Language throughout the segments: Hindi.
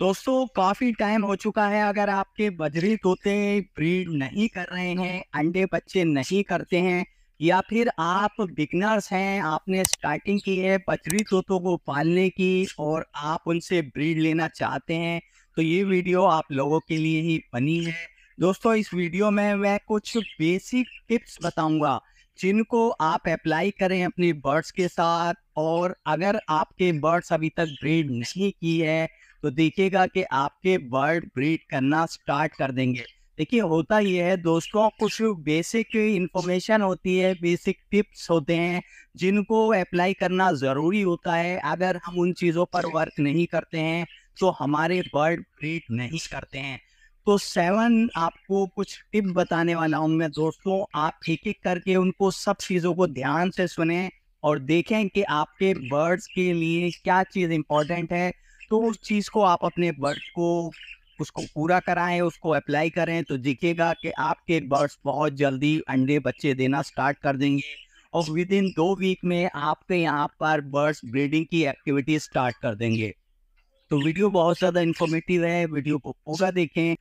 दोस्तों काफी टाइम हो चुका है अगर आपके बजरी तोते ब्रीड नहीं कर रहे हैं अंडे बच्चे नहीं करते हैं या फिर आप बिगनर्स हैं आपने स्टार्टिंग की है बजरी तोतों को पालने की और आप उनसे ब्रीड लेना चाहते हैं तो ये वीडियो आप लोगों के लिए ही बनी है दोस्तों इस वीडियो में मैं कुछ बेसिक टिप्स बताऊंगा जिनको आप अप्लाई करें अपने बर्ड्स के साथ और अगर आपके बर्ड्स अभी तक ब्रीड नहीं की है तो देखिएगा कि आपके बर्ड ब्रीड करना स्टार्ट कर देंगे देखिए होता ये है दोस्तों कुछ बेसिक इंफॉर्मेशन होती है बेसिक टिप्स होते हैं जिनको अप्लाई करना ज़रूरी होता है अगर हम उन चीज़ों पर वर्क नहीं करते हैं तो हमारे बर्ड ब्रीड नहीं करते हैं तो सेवन आपको कुछ टिप बताने वाला हूँ मैं दोस्तों आप एक एक करके उनको सब चीज़ों को ध्यान से सुने और देखें कि आपके बर्ड्स के लिए क्या चीज़ इंपॉर्टेंट है तो उस चीज़ को आप अपने बर्ड को उसको पूरा कराएं उसको अप्लाई करें तो दिखेगा कि आपके बर्ड्स बहुत जल्दी अंडे बच्चे देना स्टार्ट कर देंगे और विद इन दो वीक में आपके यहाँ पर बर्ड्स ब्रीडिंग की एक्टिविटी स्टार्ट कर देंगे तो वीडियो बहुत ज़्यादा इन्फॉर्मेटिव है वीडियो को पूरा देखें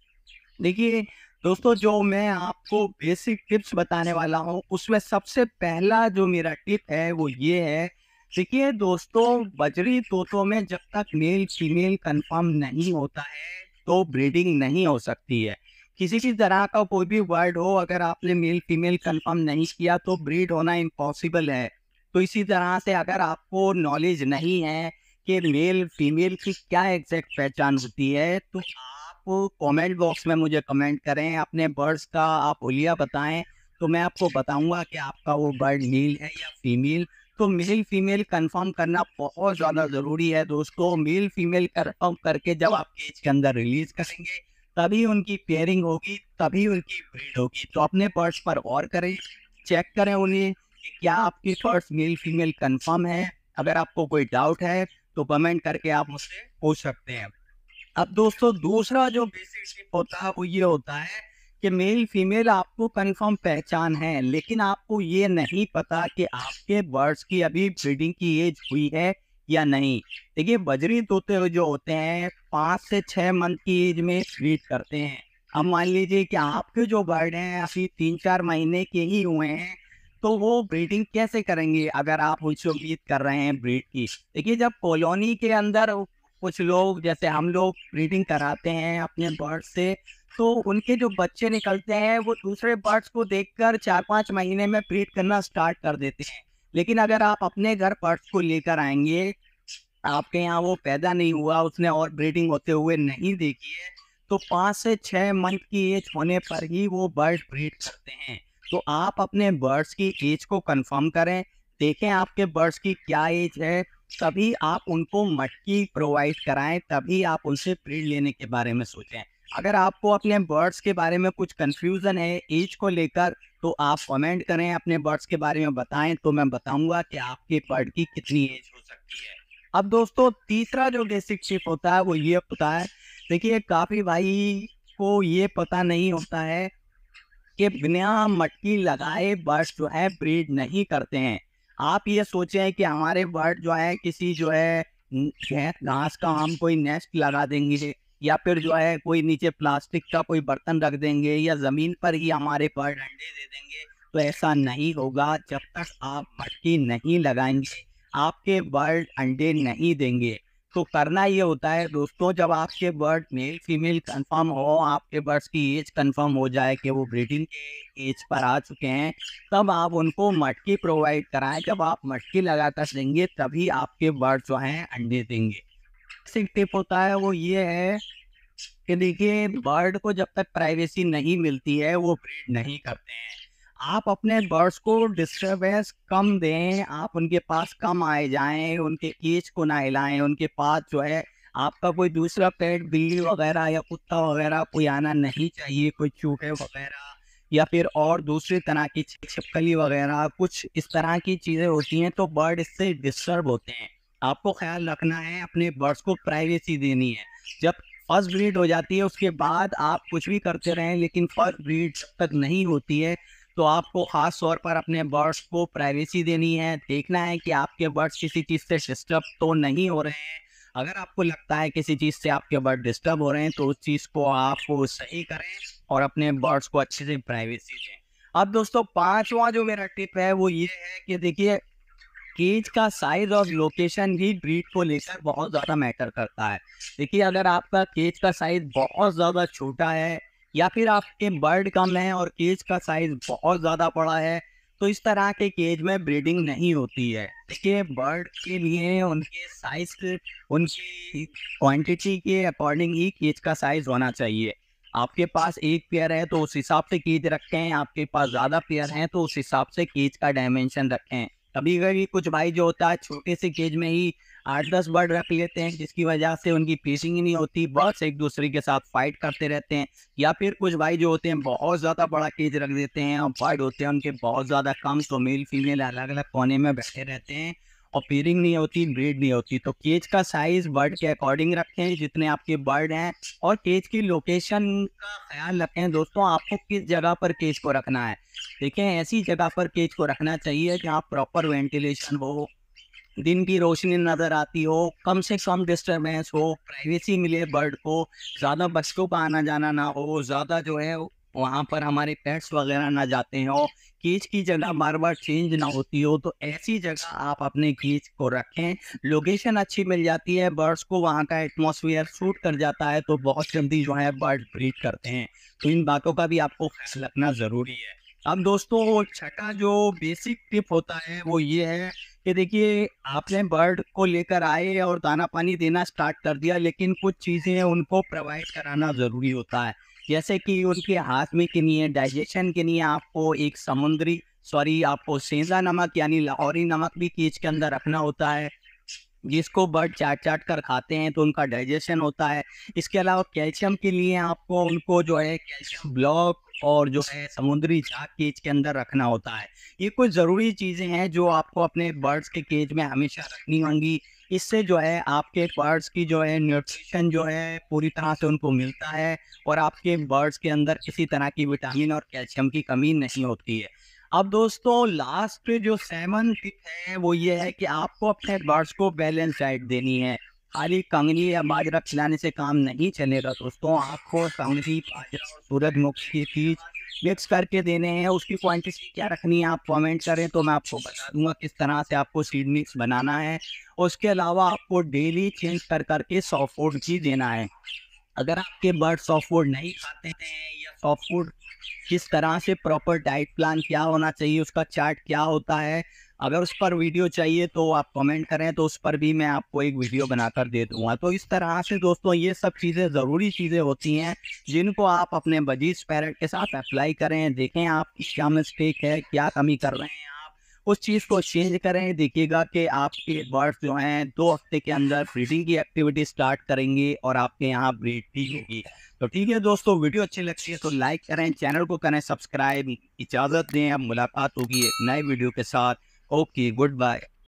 देखिए दोस्तों जो मैं आपको बेसिक टिप्स बताने वाला हूँ उसमें सबसे पहला जो मेरा टिप है वो ये है देखिए दोस्तों बजरी तोतों में जब तक मेल फीमेल कंफर्म नहीं होता है तो ब्रीडिंग नहीं हो सकती है किसी भी तरह का कोई भी वर्ड हो अगर आपने मेल फीमेल कंफर्म नहीं किया तो ब्रीड होना इम्पॉसिबल है तो इसी तरह से अगर आपको नॉलेज नहीं है कि मेल फीमेल की क्या एग्जैक्ट पहचान होती है तो आप कमेंट बॉक्स में मुझे कमेंट करें अपने बर्ड्स का आप उलिया बताएं तो मैं आपको बताऊंगा कि आपका वो बर्ड मेल है या फीमेल तो मेल फीमेल कंफर्म करना बहुत ज़्यादा ज़रूरी है दोस्तों मेल फीमेल कंफर्म करके जब आप केज के अंदर रिलीज करेंगे तभी उनकी पेयरिंग होगी तभी उनकी ब्रीड होगी तो अपने पर्स पर गौर करें चेक करें उन्हें कि क्या आपकी पर्स मेल फीमेल कंफर्म है अगर आपको कोई डाउट है तो कमेंट करके आप मुझसे पूछ सकते हैं अब दोस्तों दूसरा जो बेसिक होता है वो ये होता है कि मेल फीमेल आपको कंफर्म पहचान है लेकिन आपको ये नहीं पता कि आपके बर्ड्स की अभी ब्रीडिंग की एज हुई है या नहीं देखिए बजरी तोते जो होते हैं पाँच से छः मंथ की एज में ब्रीड करते हैं अब मान लीजिए कि आपके जो बर्ड हैं अभी तीन चार महीने के ही हुए हैं तो वो ब्रीडिंग कैसे करेंगे अगर आप उनसे उम्मीद कर रहे हैं ब्रीड की देखिए जब कॉलोनी के अंदर कुछ लोग जैसे हम लोग ब्रीडिंग कराते हैं अपने बर्ड से तो उनके जो बच्चे निकलते हैं वो दूसरे बर्ड्स को देखकर चार पाँच महीने में ब्रीड करना स्टार्ट कर देते हैं लेकिन अगर आप अपने घर बर्ड्स को लेकर आएंगे आपके यहाँ वो पैदा नहीं हुआ उसने और ब्रीडिंग होते हुए नहीं देखी है तो पाँच से छः मंथ की एज होने पर ही वो बर्ड ब्रीड करते हैं तो आप अपने बर्ड्स की एज को कंफर्म करें देखें आपके बर्ड्स की क्या एज है तभी आप उनको मटकी प्रोवाइड कराएं तभी आप उनसे ब्रीड लेने के बारे में सोचें अगर आपको अपने बर्ड्स के बारे में कुछ कन्फ्यूज़न है एज को लेकर तो आप कमेंट करें अपने बर्ड्स के बारे में बताएं तो मैं बताऊंगा कि आपके बर्ड की कितनी एज हो सकती है अब दोस्तों तीसरा जो बेसिक शिप होता है वो ये होता है देखिए काफ़ी भाई को ये पता नहीं होता है कि बिना मटकी लगाए बर्ड्स जो है ब्रीड नहीं करते हैं आप ये सोचें कि हमारे बर्ड जो है किसी जो है घास का हम कोई नेस्ट लगा देंगे या फिर जो है कोई नीचे प्लास्टिक का कोई बर्तन रख देंगे या ज़मीन पर ही हमारे बर्ड अंडे दे देंगे तो ऐसा नहीं होगा जब तक आप मटकी नहीं लगाएंगे आपके बर्ड अंडे नहीं देंगे तो करना ये होता है दोस्तों जब आपके बर्ड मेल फीमेल कंफर्म हो आपके बर्ड्स की एज कंफर्म हो जाए कि वो ब्रीडिंग के एज पर आ चुके हैं तब आप उनको मटकी प्रोवाइड कराएं जब आप मटकी लगाकर देंगे तभी आपके बर्ड जो हैं अंडे देंगे बेसिक टिप होता है वो ये है कि देखिए बर्ड को जब तक प्राइवेसी नहीं मिलती है वो ब्रीड नहीं करते हैं आप अपने बर्ड्स को डिस्टर्बेंस कम दें आप उनके पास कम आए जाएं उनके केज को ना हिलाएं उनके पास जो है आपका कोई दूसरा पेट बिल्ली वगैरह या कुत्ता वगैरह कोई आना नहीं चाहिए कोई चूहे वगैरह या फिर और दूसरी तरह की छिपकली वगैरह कुछ इस तरह की चीज़ें होती हैं तो बर्ड इससे डिस्टर्ब होते हैं आपको ख्याल रखना है अपने बर्ड्स को प्राइवेसी देनी है जब फर्स्ट ब्रीड हो जाती है उसके बाद आप कुछ भी करते रहें लेकिन फर्स्ट ब्रीड तक नहीं होती है तो आपको ख़ास तौर पर अपने बर्ड्स को प्राइवेसी देनी है देखना है कि आपके बर्ड्स किसी चीज़ से डिस्टर्ब तो नहीं हो रहे हैं अगर आपको लगता है किसी चीज़ से आपके बर्ड डिस्टर्ब हो रहे हैं तो उस चीज़ को आप सही करें और अपने बर्ड्स को अच्छे से प्राइवेसी दें अब दोस्तों पाँचवा जो मेरा टिप है वो ये है कि देखिए केज का साइज और लोकेशन भी ब्रीड को लेकर बहुत ज़्यादा मैटर करता है देखिए अगर आपका केज का साइज बहुत ज़्यादा छोटा है या फिर आपके बर्ड कम है और केज का साइज बहुत ज़्यादा बड़ा है तो इस तरह के केज में ब्रीडिंग नहीं होती है देखिए बर्ड के लिए उनके साइज के उनकी क्वांटिटी के अकॉर्डिंग ही केज का साइज होना चाहिए आपके पास एक पेयर है तो उस हिसाब से केज रखें आपके पास ज़्यादा पेयर हैं तो उस हिसाब से केज का डायमेंशन रखें कभी कभी कुछ भाई जो होता है छोटे से केज में ही आठ दस बर्ड रख लेते हैं जिसकी वजह से उनकी फिशिंग ही नहीं होती बस एक दूसरे के साथ फाइट करते रहते हैं या फिर कुछ भाई जो होते हैं बहुत ज़्यादा बड़ा केज रख देते हैं और बर्ड होते हैं उनके बहुत ज़्यादा कम तो मेल फीमेल अलग अलग कोने में बैठे रहते हैं अपेयरिंग नहीं होती ब्रीड नहीं होती तो केज का साइज बर्ड के अकॉर्डिंग रखें जितने आपके बर्ड हैं और केज की लोकेशन का ख्याल रखें दोस्तों आपको किस जगह पर केज को रखना है देखें ऐसी जगह पर केज को रखना चाहिए जहाँ प्रॉपर वेंटिलेशन हो दिन की रोशनी नज़र आती हो कम से कम डिस्टर्बेंस हो प्राइवेसी मिले बर्ड को ज़्यादा बच्चों का आना जाना ना हो ज़्यादा जो है वहाँ पर हमारे पेट्स वगैरह ना जाते हो कीच की जगह बार बार चेंज ना होती हो तो ऐसी जगह आप अपने कीच को रखें लोकेशन अच्छी मिल जाती है बर्ड्स को वहाँ का एटमोसफियर सूट कर जाता है तो बहुत जल्दी जो है बर्ड ब्रीड करते हैं तो इन बातों का भी आपको ख्याल रखना ज़रूरी है अब दोस्तों छठा जो बेसिक टिप होता है वो ये है कि देखिए आपने बर्ड को लेकर आए और दाना पानी देना स्टार्ट कर दिया लेकिन कुछ चीज़ें उनको प्रोवाइड कराना ज़रूरी होता है जैसे कि उनके हाथ में के लिए डाइजेशन के लिए आपको एक समुद्री सॉरी आपको सेंजा नमक यानी लाहौरी नमक भी चीज के अंदर रखना होता है जिसको बर्ड चाट चाट कर खाते हैं तो उनका डाइजेशन होता है इसके अलावा कैल्शियम के लिए आपको उनको जो है कैल्शियम ब्लॉक और जो है समुद्री झाक केज के अंदर रखना होता है ये कुछ ज़रूरी चीज़ें हैं जो आपको अपने बर्ड्स के केज में हमेशा रखनी होंगी इससे जो है आपके बर्ड्स की जो है न्यूट्रिशन जो है पूरी तरह से उनको मिलता है और आपके बर्ड्स के अंदर किसी तरह की विटामिन और कैल्शियम की कमी नहीं होती है अब दोस्तों लास्ट जो सेवन टिप है वो ये है कि आपको अपने बर्ड्स को बैलेंस डाइट देनी है खाली कंगनी या बाजरा खिलाने से काम नहीं चलेगा दोस्तों आपको कंगनी बाजरा सूरजमुखी की चीज़ मिक्स करके देने हैं उसकी क्वांटिटी क्या रखनी है आप कमेंट करें तो मैं आपको बता दूंगा किस तरह से आपको सीड मिक्स बनाना है उसके अलावा आपको डेली चेंज कर करके सॉफ्ट फूड भी देना है अगर आपके बर्ड सॉफ्ट फूड नहीं खाते हैं या सॉफ्ट फूड किस तरह से प्रॉपर डाइट प्लान क्या होना चाहिए उसका चार्ट क्या होता है अगर उस पर वीडियो चाहिए तो आप कमेंट करें तो उस पर भी मैं आपको एक वीडियो बनाकर दे दूंगा तो इस तरह से दोस्तों ये सब चीज़ें ज़रूरी चीज़ें होती हैं जिनको आप अपने बजीज पैरट के साथ अप्लाई करें देखें आप क्या मिस्टेक है क्या कमी कर रहे हैं उस चीज़ को चेंज करें देखिएगा कि आपके बर्ड्स जो हैं दो हफ्ते के अंदर ब्रीडिंग की एक्टिविटी स्टार्ट करेंगे और आपके यहाँ ब्रीड भी होगी तो ठीक है दोस्तों वीडियो अच्छी लगती है तो लाइक करें चैनल को करें सब्सक्राइब इजाज़त दें अब मुलाकात होगी एक नए वीडियो के साथ Okay, goodbye.